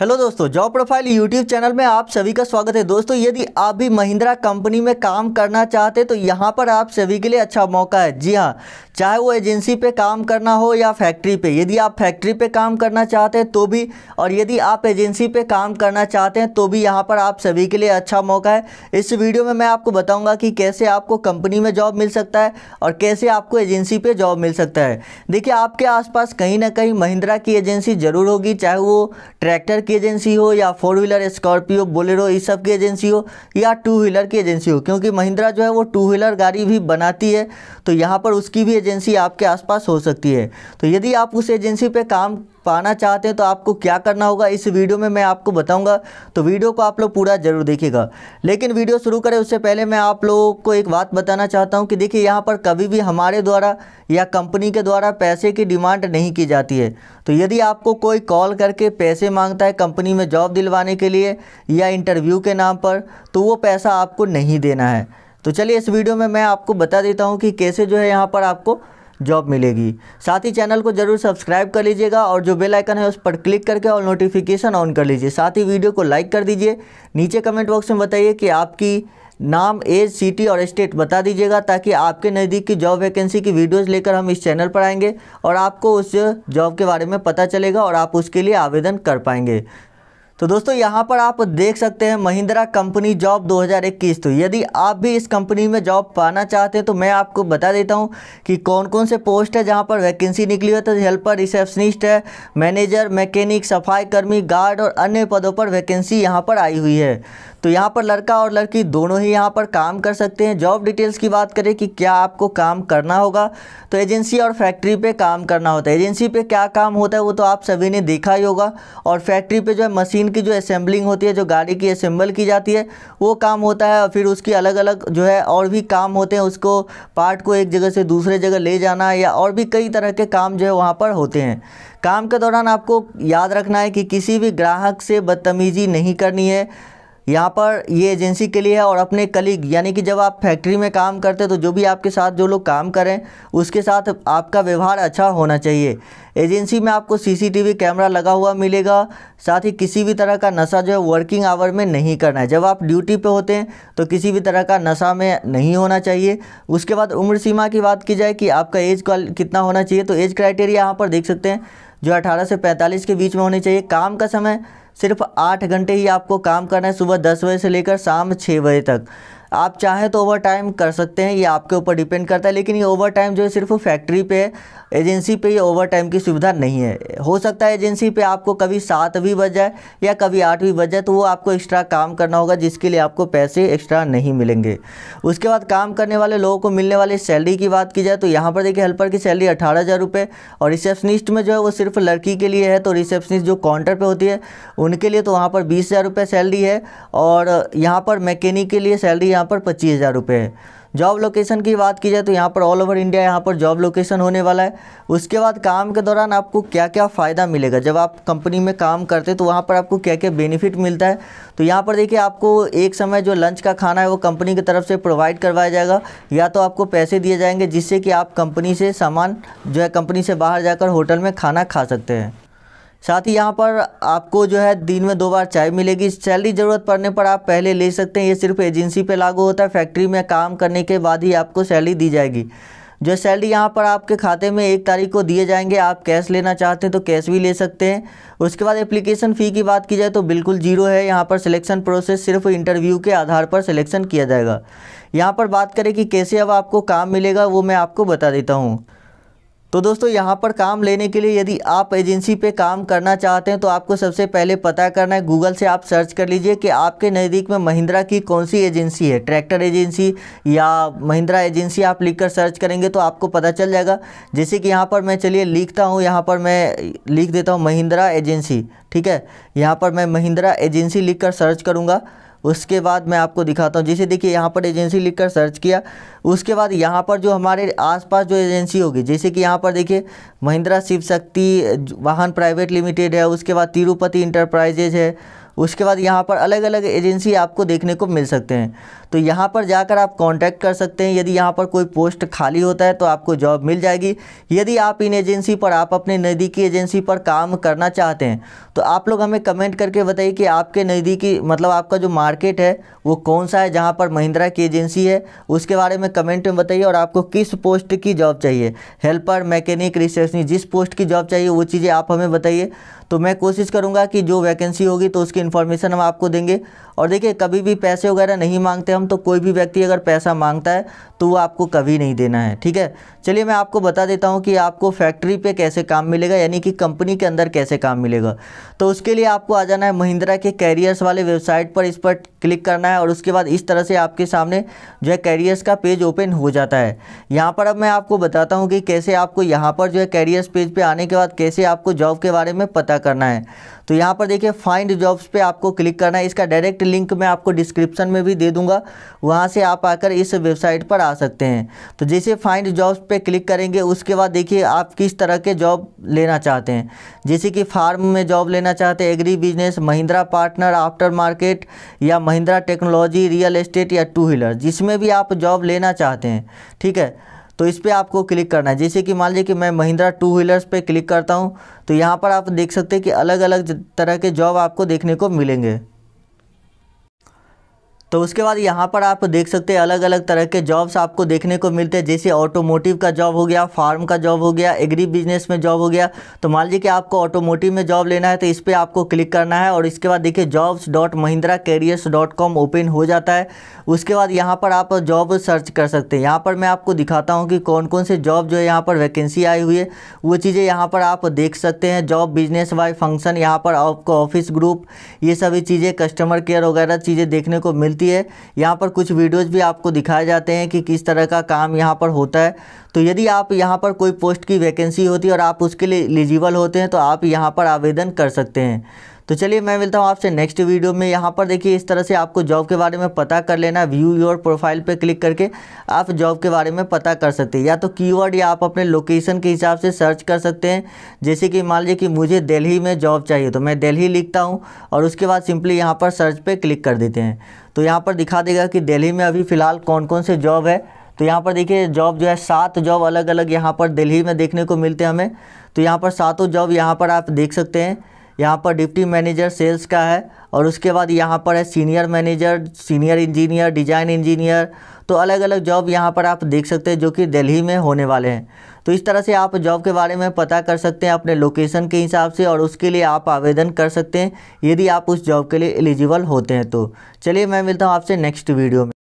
hello दोस्तों job profile YouTube channel में आप सभी का स्वागत है दोस्तों यदि आप भी महिंद्रा कंपनी में काम करना चाहते तो यहाँ पर आप सभी के लिए अच्छा मौका है जी हाँ चाहे वो एजेंसी पे काम करना हो या फैक्ट्री पे यदि आप फैक्ट्री पे काम करना चाहते हैं तो भी और यदि आप एजेंसी पे काम करना चाहते हैं तो भी यहाँ पर आप सभी के लिए अच्छा मौका है इस वीडियो में मैं आपको बताऊँगा कि कैसे आपको कंपनी में जॉब मिल सकता है और कैसे आपको एजेंसी पर जॉब मिल सकता है देखिए आपके आसपास कहीं ना कहीं महिंद्रा की एजेंसी ज़रूर होगी चाहे वो ट्रैक्टर की एजेंसी हो या फोर व्हीलर स्कॉर्पियो बोलेरो इस सब की एजेंसी हो या टू व्हीलर की एजेंसी हो क्योंकि महिंद्रा जो है वो टू व्हीलर गाड़ी भी बनाती है तो यहाँ पर उसकी भी एजेंसी आपके आसपास हो सकती है तो यदि आप उस एजेंसी पर काम पाना चाहते हैं तो आपको क्या करना होगा इस वीडियो में मैं आपको बताऊंगा तो वीडियो को आप लोग पूरा ज़रूर देखिएगा लेकिन वीडियो शुरू करें उससे पहले मैं आप लोगों को एक बात बताना चाहता हूँ कि देखिए यहाँ पर कभी भी हमारे द्वारा या कंपनी के द्वारा पैसे की डिमांड नहीं की जाती है तो यदि आपको कोई कॉल करके पैसे मांगता है कंपनी में जॉब दिलवाने के लिए या इंटरव्यू के नाम पर तो वो पैसा आपको नहीं देना है तो चलिए इस वीडियो में मैं आपको बता देता हूँ कि कैसे जो है यहाँ पर आपको जॉब मिलेगी साथ ही चैनल को ज़रूर सब्सक्राइब कर लीजिएगा और जो बेल आइकन है उस पर क्लिक करके और नोटिफिकेशन ऑन कर लीजिए साथ ही वीडियो को लाइक कर दीजिए नीचे कमेंट बॉक्स में बताइए कि आपकी नाम एज सिटी और स्टेट बता दीजिएगा ताकि आपके नज़दीक की जॉब वैकेंसी की वीडियोस लेकर हम इस चैनल पर आएंगे और आपको उस जॉब के बारे में पता चलेगा और आप उसके लिए आवेदन कर पाएंगे तो दोस्तों यहाँ पर आप देख सकते हैं महिंद्रा कंपनी जॉब 2021 तो यदि आप भी इस कंपनी में जॉब पाना चाहते हैं तो मैं आपको बता देता हूँ कि कौन कौन से पोस्ट है जहाँ पर वैकेंसी निकली हुई तो हेल्पर रिसेप्शनिस्ट है मैनेजर मैकेनिक सफाई कर्मी गार्ड और अन्य पदों पर वैकेंसी यहाँ पर आई हुई है तो यहाँ पर लड़का और लड़की दोनों ही यहाँ पर काम कर सकते हैं जॉब डिटेल्स की बात करें कि क्या आपको काम करना होगा तो एजेंसी और फैक्ट्री पे काम करना होता है एजेंसी पे क्या काम होता है वो तो आप सभी ने देखा ही होगा और फैक्ट्री पे जो है मशीन की जो असेंबलिंग होती है जो गाड़ी की असेंबल की जाती है वो काम होता है और फिर उसकी अलग अलग जो है और भी काम होते हैं उसको पार्ट को एक जगह से दूसरे जगह ले जाना या और भी कई तरह के काम जो है वहाँ पर होते हैं काम के दौरान आपको याद रखना है कि किसी भी ग्राहक से बदतमीजी नहीं करनी है यहाँ पर ये एजेंसी के लिए है और अपने कलीग यानी कि जब आप फैक्ट्री में काम करते हैं तो जो भी आपके साथ जो लोग काम करें उसके साथ आपका व्यवहार अच्छा होना चाहिए एजेंसी में आपको सीसीटीवी कैमरा लगा हुआ मिलेगा साथ ही किसी भी तरह का नशा जो है वर्किंग आवर में नहीं करना है जब आप ड्यूटी पे होते हैं तो किसी भी तरह का नशा में नहीं होना चाहिए उसके बाद उम्र सीमा की बात की जाए कि आपका एज कितना होना चाहिए तो एज क्राइटेरिया यहाँ पर देख सकते हैं जो अठारह से पैंतालीस के बीच में होनी चाहिए काम का समय सिर्फ आठ घंटे ही आपको काम करना है सुबह दस बजे से लेकर शाम छः बजे तक आप चाहें तो ओवर टाइम कर सकते हैं ये आपके ऊपर डिपेंड करता है लेकिन ये ओवर टाइम जो है सिर्फ फैक्ट्री पे एजेंसी पे ये ओवर टाइम की सुविधा नहीं है हो सकता है एजेंसी पे आपको कभी सात भी बज जाए या कभी आठ भी बज जाए तो वो आपको एक्स्ट्रा काम करना होगा जिसके लिए आपको पैसे एक्स्ट्रा नहीं मिलेंगे उसके बाद काम करने वाले लोगों को मिलने वाली सैलरी की बात की जाए तो यहाँ पर देखिए हेल्पर की सैलरी अठारह हज़ार रुपये और रिसेप्शनिस्ट में जो है वो सिर्फ लड़की के लिए है तो रिसेप्शनिस्ट जो काउंटर पर होती है उनके लिए तो वहाँ पर बीस हज़ार रुपये सैलरी है और यहाँ पर मैकेनिक के लिए सैलरी यहाँ यहाँ पर पच्चीस हज़ार रुपये है जॉब लोकेशन की बात की जाए तो यहाँ पर ऑल ओवर इंडिया यहाँ पर जॉब लोकेशन होने वाला है उसके बाद काम के दौरान आपको क्या क्या फ़ायदा मिलेगा जब आप कंपनी में काम करते तो वहाँ पर आपको क्या क्या बेनिफिट मिलता है तो यहाँ पर देखिए आपको एक समय जो लंच का खाना है वो कंपनी की तरफ से प्रोवाइड करवाया जाएगा या तो आपको पैसे दिए जाएंगे जिससे कि आप कंपनी से सामान जो है कंपनी से बाहर जाकर होटल में खाना खा सकते हैं साथ ही यहाँ पर आपको जो है दिन में दो बार चाय मिलेगी सैलरी ज़रूरत पड़ने पर आप पहले ले सकते हैं ये सिर्फ एजेंसी पे लागू होता है फैक्ट्री में काम करने के बाद ही आपको सैलरी दी जाएगी जो सैलरी यहाँ पर आपके खाते में एक तारीख को दिए जाएंगे आप कैश लेना चाहते हैं तो कैश भी ले सकते हैं उसके बाद एप्लीकेशन फ़ी की बात की जाए तो बिल्कुल जीरो है यहाँ पर सिलेक्शन प्रोसेस सिर्फ इंटरव्यू के आधार पर सिलेक्शन किया जाएगा यहाँ पर बात करें कि कैसे अब आपको काम मिलेगा वो मैं आपको बता देता हूँ तो दोस्तों यहाँ पर काम लेने के लिए यदि आप एजेंसी पे काम करना चाहते हैं तो आपको सबसे पहले पता करना है गूगल से आप सर्च कर लीजिए कि आपके नज़दीक में महिंद्रा की कौन सी एजेंसी है ट्रैक्टर एजेंसी या महिंद्रा एजेंसी आप लिख कर सर्च करेंगे तो आपको पता चल जाएगा जैसे कि यहाँ पर मैं चलिए लिखता हूँ यहाँ पर मैं लिख देता हूँ महिंद्रा एजेंसी ठीक है यहाँ पर मैं महिंद्रा एजेंसी लिख कर सर्च करूँगा उसके बाद मैं आपको दिखाता हूँ जैसे देखिए यहाँ पर एजेंसी लिखकर सर्च किया उसके बाद यहाँ पर जो हमारे आसपास जो एजेंसी होगी जैसे कि यहाँ पर देखिए महिंद्रा शिव शक्ति वाहन प्राइवेट लिमिटेड है उसके बाद तिरुपति इंटरप्राइजेज है उसके बाद यहाँ पर अलग अलग एजेंसी आपको देखने को मिल सकते हैं तो यहाँ पर जाकर आप कांटेक्ट कर सकते हैं यदि यहाँ पर कोई पोस्ट खाली होता है तो आपको जॉब मिल जाएगी यदि आप इन एजेंसी पर आप अपने नज़दीकी एजेंसी पर काम करना चाहते हैं तो आप लोग हमें कमेंट करके बताइए कि आपके नज़दीकी मतलब आपका जो मार्केट है वो कौन सा है जहाँ पर महिंद्रा की एजेंसी है उसके बारे में कमेंट में बताइए और आपको किस पोस्ट की जॉब चाहिए हेल्पर मैकेनिक रिसेप्शनिस्ट जिस पोस्ट की जॉब चाहिए वो चीज़ें आप हमें बताइए तो मैं कोशिश करूँगा कि जो वैकेंसी होगी तो उसकी इन्फॉर्मेशन हम आपको देंगे और देखिए कभी भी पैसे वगैरह नहीं मांगते हम तो कोई भी व्यक्ति अगर पैसा मांगता है तो वो आपको कभी नहीं देना है ठीक है चलिए मैं आपको बता देता हूँ कि आपको फैक्ट्री पे कैसे काम मिलेगा यानी कि कंपनी के अंदर कैसे काम मिलेगा तो उसके लिए आपको आ जाना है महिंद्रा के कैरियर्स वाले वेबसाइट पर इस पर क्लिक करना है और उसके बाद इस तरह से आपके सामने जो है कैरियर्स का पेज ओपन हो जाता है यहाँ पर अब मैं आपको बताता हूँ कि कैसे आपको यहाँ पर जो है कैरियर्स पेज पर आने के बाद कैसे आपको जॉब के बारे में पता करना है तो यहाँ पर देखिए फाइंड जॉब्स पे आपको क्लिक करना है इसका डायरेक्ट लिंक मैं आपको डिस्क्रिप्शन में भी दे दूंगा वहाँ से आप आकर इस वेबसाइट पर आ सकते हैं तो जैसे फाइंड जॉब्स पे क्लिक करेंगे उसके बाद देखिए आप किस तरह के जॉब लेना चाहते हैं जैसे कि फार्म में जॉब लेना चाहते हैं agri business Mahindra partner after market या महिंद्रा टेक्नोलॉजी रियल इस्टेट या टू व्हीलर जिसमें भी आप जॉब लेना चाहते हैं ठीक है तो इस पर आपको क्लिक करना है जैसे कि मान लीजिए कि मैं महिंद्रा टू व्हीलर्स पे क्लिक करता हूँ तो यहाँ पर आप देख सकते हैं कि अलग अलग तरह के जॉब आपको देखने को मिलेंगे तो उसके बाद यहाँ पर आप देख सकते हैं अलग अलग तरह के जॉब्स आपको देखने को मिलते हैं जैसे ऑटोमोटिव का जॉब हो गया फार्म का जॉब हो गया एग्री बिजनेस में जॉब हो गया तो मान लीजिए कि आपको ऑटोमोटिव में जॉब लेना है तो इस पर आपको क्लिक करना है और इसके बाद देखिए jobs dot Mahindra careers dot com open हो जाता है उसके बाद यहाँ पर आप जॉब सर्च कर सकते हैं यहाँ पर मैं आपको दिखाता हूँ कि कौन कौन से जॉब जो है यहाँ पर वैकेंसी आई हुई है वो चीज़ें यहाँ पर आप देख सकते हैं जॉब बिजनेस वाई फंक्शन यहाँ पर आपको ऑफिस ग्रुप ये सभी चीज़ें कस्टमर केयर वगैरह चीज़ें देखने को मिलती होती है यहाँ पर कुछ वीडियोज़ भी आपको दिखाए जाते हैं कि किस तरह का काम यहाँ पर होता है तो यदि आप यहाँ पर कोई पोस्ट की वैकेंसी होती है और आप उसके लिए एलिजिबल होते हैं तो आप यहाँ पर आवेदन कर सकते हैं तो चलिए मैं मिलता हूँ आपसे नेक्स्ट वीडियो में यहाँ पर देखिए इस तरह से आपको जॉब के बारे में पता कर लेना व्यू योर प्रोफाइल पे क्लिक करके आप जॉब के बारे में पता कर सकते हैं या तो कीवर्ड या आप अपने लोकेशन के हिसाब से सर्च कर सकते हैं जैसे कि मान लीजिए कि मुझे दिल्ली में जॉब चाहिए तो मैं दिल्ली लिखता हूँ और उसके बाद सिंपली यहाँ पर सर्च पर क्लिक कर देते हैं तो यहाँ पर दिखा देगा कि दिल्ली में अभी फ़िलहाल कौन कौन से जॉब है तो यहाँ पर देखिए जॉब जो है सात जॉब अलग अलग यहाँ पर दिल्ली में देखने को मिलते हैं हमें तो यहाँ पर सातों जॉब यहाँ पर आप देख सकते हैं यहाँ पर डिप्टी मैनेजर सेल्स का है और उसके बाद यहाँ पर है senior manager senior engineer design engineer तो अलग अलग जॉब यहाँ पर आप देख सकते हैं जो कि दिल्ली में होने वाले हैं तो इस तरह से आप जॉब के बारे में पता कर सकते हैं अपने लोकेशन के हिसाब से और उसके लिए आप आवेदन कर सकते हैं यदि आप उस जॉब के लिए एलिजिबल होते हैं तो चलिए मैं मिलता हूँ आपसे नेक्स्ट वीडियो में